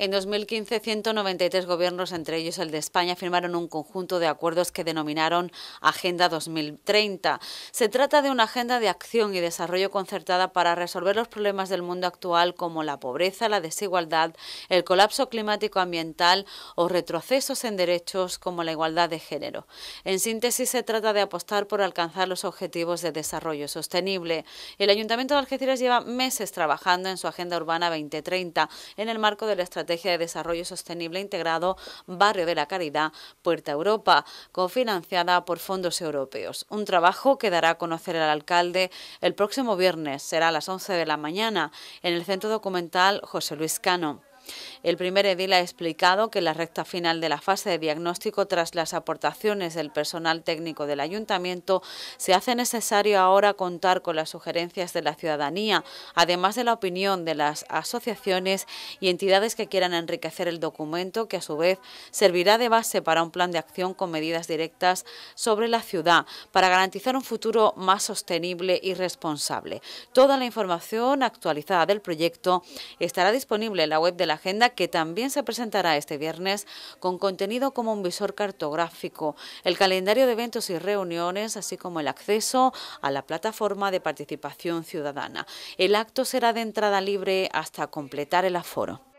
En 2015, 193 gobiernos, entre ellos el de España, firmaron un conjunto de acuerdos que denominaron Agenda 2030. Se trata de una agenda de acción y desarrollo concertada para resolver los problemas del mundo actual como la pobreza, la desigualdad, el colapso climático ambiental o retrocesos en derechos como la igualdad de género. En síntesis, se trata de apostar por alcanzar los objetivos de desarrollo sostenible. El Ayuntamiento de Algeciras lleva meses trabajando en su Agenda Urbana 2030 en el marco de la estrategia Estrategia de Desarrollo Sostenible Integrado Barrio de la Caridad Puerta Europa, cofinanciada por fondos europeos. Un trabajo que dará a conocer el alcalde el próximo viernes, será a las 11 de la mañana, en el Centro Documental José Luis Cano. El primer edil ha explicado que la recta final de la fase de diagnóstico tras las aportaciones del personal técnico del ayuntamiento se hace necesario ahora contar con las sugerencias de la ciudadanía, además de la opinión de las asociaciones y entidades que quieran enriquecer el documento que a su vez servirá de base para un plan de acción con medidas directas sobre la ciudad para garantizar un futuro más sostenible y responsable. Toda la información actualizada del proyecto estará disponible en la web de la agenda que también se presentará este viernes con contenido como un visor cartográfico, el calendario de eventos y reuniones, así como el acceso a la plataforma de participación ciudadana. El acto será de entrada libre hasta completar el aforo.